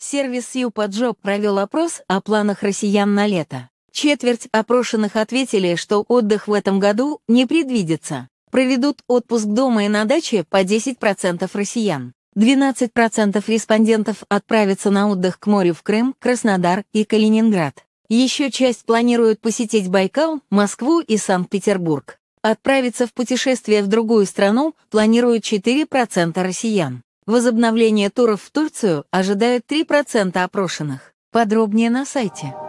Сервис Юпаджоп провел опрос о планах россиян на лето. Четверть опрошенных ответили, что отдых в этом году не предвидится. Проведут отпуск дома и на даче по 10% россиян. 12% респондентов отправятся на отдых к морю в Крым, Краснодар и Калининград. Еще часть планируют посетить Байкал, Москву и Санкт-Петербург. Отправиться в путешествие в другую страну планируют 4% россиян. Возобновление туров в Турцию ожидают 3% опрошенных. Подробнее на сайте.